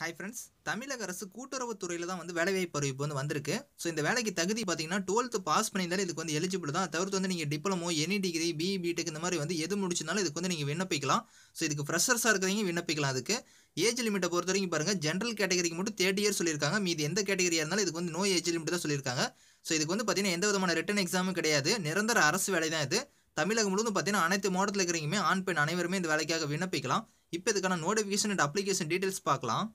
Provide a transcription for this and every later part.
hi friends தமிழக அரசு கூட்டுறவுத்துறையில் தான் வந்து வேலைவாய்ப்பு அறிவிப்பு வந்து வந்திருக்கு ஸோ இந்த வேலைக்கு தகுதி பார்த்தீங்கன்னா டுவெல்த்து பாஸ் பண்ணியிருந்தாலும் இதுக்கு வந்து எலிஜிபிள் தான் தவிர்த்து வந்து நீங்கள் diploma any degree BE B Tech இந்த மாதிரி வந்து எது முடிச்சிருந்தாலும் இதுக்கு வந்து நீங்கள் விண்ணப்பிக்கலாம் ஸோ இதுக்கு ஃப்ரெஷர்ஸாக இருக்கிறவங்க விண்ணப்பிக்கலாம் அதுக்கு ஏஜ் லிமிட்டை பொறுத்த வரைக்கும் பாருங்கள் ஜென்ரல் கேட்டகரிக்கு மட்டும் தேர்ட்டி இயர் சொல்லியிருக்காங்க மீது எந்த கேட்டகரியாக இருந்தாலும் இதுக்கு வந்து நோ ஏஜ் லிமிட் தான் சொல்லியிருக்காங்க ஸோ இதுக்கு வந்து பார்த்தீங்கன்னா எந்த விதமான ரிட்டன் எக்ஸாமும் கிடையாது நிரந்தர அரசு வேலை தான் இது தமிழகம் முழுவதும் பார்த்தீங்கன்னா அனைத்து மாவட்டத்தில் இருக்கிறவங்க ஆண் பெண் அனைவருமே இந்த வேலைக்காக விண்ணப்பிக்கலாம் இப்போ இதுக்கான நோட்டிஃபிகேஷன் அண்ட் அப்ளிகேஷன் டீட்டெயில்ஸ் பார்க்கலாம்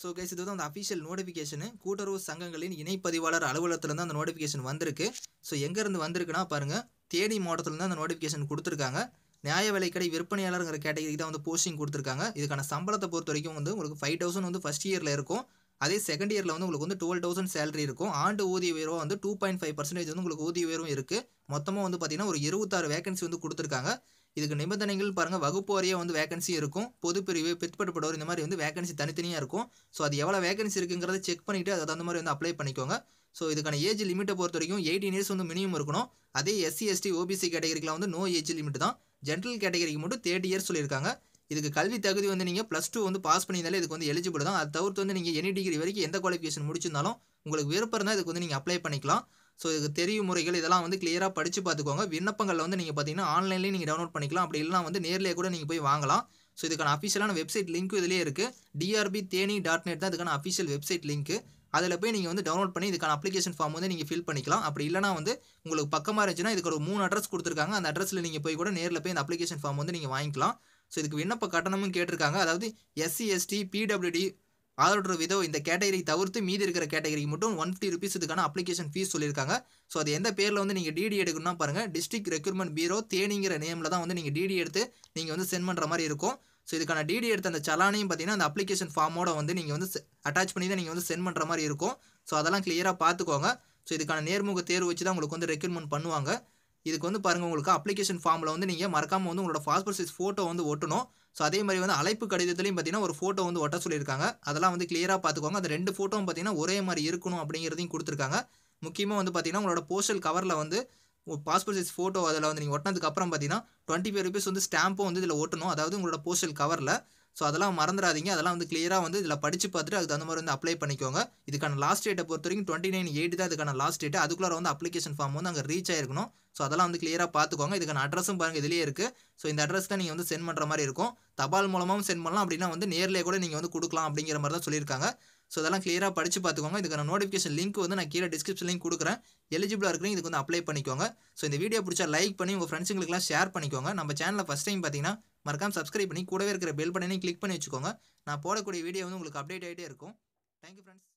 ஸோ கேஸ் இது வந்து அந்த அஃபிஷியல் நோட்டிஃபிகேஷனு கூட்டுறவு சங்கங்களின் இணைப்பதிவாளர் அலுவலகத்துலேருந்து அந்த நோட்டிஃபிகேஷன் வந்திருக்கு ஸோ எங்கேருந்து வந்திருக்குன்னா பாருங்கள் தேனி மாவட்டத்துலேருந்து அந்த நோட்டிஃபிகேஷன் கொடுத்துருக்காங்க நியாய விலைக்கடை விற்பனையாளருங்கிற கேட்டகரிக்கு தான் வந்து போஸ்டிங் கொடுத்துருக்காங்க இதுக்கான சம்பளத்தை பொறுத்த வரைக்கும் வந்து உங்களுக்கு ஃபைவ் தௌசண்ட் வந்து ஃபஸ்ட் இயரில் இருக்கும் அதே செகண்ட் இயரில் வந்து உங்களுக்கு வந்து டுவெல் தௌசண்ட் சேலரி இருக்கும் ஆண்டு ஊதிய உயர்வாக வந்து டூ பாயிண்ட் ஃபைவ் பர்சன்டேஜ் வந்து உங்களுக்கு ஊதிய உயர்வும் இருக்குது மொத்தமாக வந்து பார்த்திங்கன்னா ஒரு இருபத்தாறு வேகன்சி வந்து கொடுத்துருக்காங்க இதுக்கு நிபந்தனைகள் பாருங்கள் வகுப்பு வரையே வந்து வேகன்சி இருக்கும் பொதுப்பிரிவு பிற்படுபடுவோர் இந்த மாதிரி வந்து வேகன்சி தனித்தனியாக இருக்கும் ஸோ அது எவ்வளோ வேகன்சி இருக்குங்கிறத செக் பண்ணிவிட்டு அதை தகுந்த மாதிரி வந்து அப்ளை பண்ணிக்கோங்க ஸோ இதுக்கான ஏஜ் லிமிட்டை பொறுத்த வரைக்கும் எயிட்டீன் இயர்ஸ் வந்து மினிமம் இருக்கணும் அதே எஸ்சி எஸ்டி ஓபிசி கேட்டகரிக்கெலாம் வந்து நோ ஏஜ் லிமிட் தான் ஜென்ரல் கேட்டகரிக்கு மட்டும் தேர்ட்டி இயர்ஸ் சொல்லியிருக்காங்க இதுக்கு கல்வி தகுதி வந்து நீங்கள் ப்ளஸ் டூ வந்து பாஸ் பண்ணியிருந்தாலே இதுக்கு வந்து எலிஜிபிள் தான் அதை தவிர்த்து வந்து நீங்கள் எனி டிகிரி வரைக்கும் எந்த குவாலிஃபிகேஷன் முடிச்சிருந்தாலும் உங்களுக்கு விருப்பம் இருந்தால் இதுக்கு வந்து நீங்கள் அப்ளை பண்ணிக்கலாம் ஸோ இதுக்கு தெரிவு முறைகள் இதெல்லாம் வந்து கிளியராக படித்து பார்த்துக்கோங்க விண்ணப்பங்களில் வந்து நீங்கள் பார்த்தீங்கன்னா ஆன்லைன்லேயே நீங்கள் டவுன்லோட் பண்ணிக்கலாம் அப்படி இல்லைனா வந்து நேரிலே கூட நீங்கள் போய் வாங்கலாம் ஸோ இதுக்கான அஃபிஷியலான வெப்சைட் லிங்க் இதிலே இருக்குது டிஆர்பி தேனி டாட் நெட் தான் இதுக்கான அஃபிஷியல் வெப்சைட் லிங்க்கு அதில் போய் நீங்கள் வந்து டவுன்லோட் பண்ணி இதுக்கான அப்ளிகேஷன் ஃபார்ம் வந்து நீங்கள் ஃபில் பண்ணிக்கலாம் அப்படி இல்லைனா வந்து உங்களுக்கு பக்கமாக இருந்துச்சுன்னா இதுக்கு ஒரு மூணு அட்ரஸ் கொடுத்துருக்காங்க அந்த அட்ரஸில் நீங்கள் போய் கூட நேரில் போய் இந்த அப்ளிகேஷன் ஃபார்ம் வந்து நீங்கள் வாங்கிக்கலாம் ஸோ இதுக்கு விண்ணப்ப கட்டணமும் கேட்டிருக்காங்க அதாவது எஸ்சி எஸ்டி பிடபிள்யூடி ஆதரவு விதோ இந்த கேட்டகரி தவிர்த்து மீதி இருக்கிற கேட்டகரிக்கு மட்டும் ஒன் ஃபிஃப்டி ருபீஸ் இதுக்கான அப்ளிகேஷன் ஃபீஸ் சொல்லியிருக்காங்க ஸோ அது எந்த பேரில் வந்து நீங்கள் டிடி எடுக்கணும்னா பாருங்கள் டிஸ்ட்ரிக்ட் ரெக்யூர்மெண்ட் பீரோ தேனிங்கிற நேமில் தான் வந்து நீங்கள் டிடி எடுத்து நீங்கள் வந்து சென்ட் பண்ணுற மாதிரி இருக்கும் ஸோ இதுக்கான டிடி எடுத்த அந்த சலானையும் பார்த்தீங்கன்னா அந்த அப்ளிகேஷன் ஃபார்மோட வந்து நீங்கள் வந்து அட்டாச் பண்ணி தான் நீங்கள் வந்து சென்ட் பண்ணுற மாதிரி இருக்கும் ஸோ அதெல்லாம் கிளியராக பார்த்துக்கோங்க ஸோ இதுக்கான நேர்முக தேர்வு வச்சு தான் உங்களுக்கு வந்து ரெக்யூர்மெண்ட் பண்ணுவாங்க இதுக்கு வந்து பாருங்கள் உங்களுக்கு அப்ளிகேஷன் ஃபார்மில் வந்து நீங்கள் மறக்காமல் வந்து உங்களோட பாஸ்போர்ட் சைஸ் ஃபோட்டோ வந்து ஒட்டணும் ஸோ அதே மாதிரி வந்து அழைப்பு கடிதத்துலையும் பார்த்தீங்கன்னா ஒரு ஃபோட்டோ வந்து ஒட்ட சொல்லியிருக்காங்க அதெல்லாம் வந்து கிளியராக பார்த்துக்கோங்க அந்த ரெண்டு ஃபோட்டோவும் பார்த்தீங்கன்னா ஒரே மாதிரி இருக்கணும் அப்படிங்கிறதையும் கொடுத்துருக்காங்க முக்கியமாக வந்து பார்த்தீங்கன்னா உங்களோட போஸ்டல் கவரில் வந்து பாஸ்போர்ட் சைஸ் ஃபோட்டோ அதில் வந்து நீங்கள் ஒட்டினதுக்கப்புறம் பார்த்தீங்கன்னா டுவெண்ட்டி ஃபைவ் ருபீஸ் வந்து ஸ்டாம்பும் வந்து இதில் ஒட்டணும் அதாவது உங்களோட போஸ்டல் கவரில் ஸோ அதெல்லாம் மறந்துடாதீங்க அதெல்லாம் வந்து கிளியராக வந்து இதில் படித்து பார்த்துட்டு அதுக்கு தகுந்த மாதிரி வந்து அப்ளை பண்ணிக்கோங்க இதுக்கான லாஸ்ட் டேட்டை பொறுத்த வரைக்கும் டுவெண்ட்டி நைன் எயிட் தான் இதுக்கான லாஸ்ட் டேட்டு அதுக்குள்ள வந்து அப்ளிகேஷன் ஃபார்ம் வந்து அங்கே ரீச் ஆயிருக்கணும் ஸோ அதெல்லாம் வந்து கிளியராக பார்த்துக்கோங்க இதுக்கான அட்ரஸும் பாருங்கள் இதிலேயே இருக்குது ஸோ இந்த அட்ரஸ் தான் நீங்கள் வந்து சென்ட் பண்ணுற மாதிரி இருக்கும் தபால் மூலமாகவும் சென்ட் பண்ணலாம் அப்படின்னா வந்து நேரிலே கூட நீங்கள் வந்து கொடுக்கலாம் அப்படிங்கிற மாதிரி தான் சொல்லியிருக்காங்க ஸோ அதெல்லாம் கிளியராக படித்து பார்த்துக்கோங்க இதுக்கான நோட்டிஃபிகேஷன் லிங்க் வந்து நான் கீழே டிஸ்கிரிப்ஷன் லிங்க் கொடுக்குறேன் எலிஜிபிளாக இருக்கிறீங்க இதுக்கு வந்து அப்ளை பண்ணிக்கோங்க ஸோ இந்த வீடியோ பிடிச்சா லைக் பண்ணி உங்கள் ஃப்ரெண்ட்ஸுங்களுக்குலாம் ஷேர் பண்ணிக்கோங்க நம்ம சேனலில் ஃபஸ்ட் டைம் பார்த்தீங்கன்னா மறக்காமல் சப்ஸ்கிரைப் பண்ணி கூடவே இருக்கிற பெல் பட்டனே கிளிக் பண்ணி வச்சுக்கோங்க நான் போடக்கூடிய வீடியோ வந்து உங்களுக்கு அப்டேட் ஆகிட்டே இருக்கும் தேங்க்யூ ஃப்ரெண்ட்ஸ்